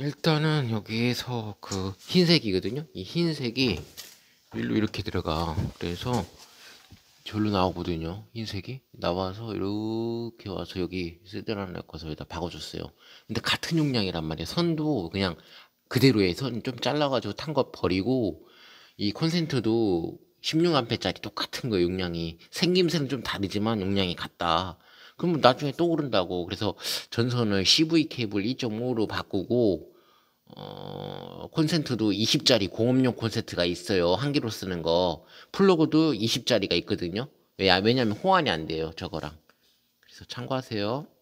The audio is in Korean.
일단은 여기에서 그 흰색이거든요. 이 흰색이 위로 이렇게 들어가. 그래서 절로 나오거든요. 흰색이 나와서 이렇게 와서 여기 쓰드라는 거서 여기다 박아줬어요. 근데 같은 용량이란 말이에요. 선도 그냥 그대로 해서 좀 잘라가지고 탄 거 버리고 이 콘센트도 16A짜리 똑같은 거 용량이 생김새는 좀 다르지만 용량이 같다. 그러면 나중에 또 오른다고. 그래서 전선을 CV 케이블 2.5로 바꾸고 어, 콘센트도 20짜리 공업용 콘센트가 있어요. 한 개로 쓰는 거. 플러그도 20짜리가 있거든요. 왜냐, 아, 왜냐면 호환이 안 돼요. 저거랑. 그래서 참고하세요.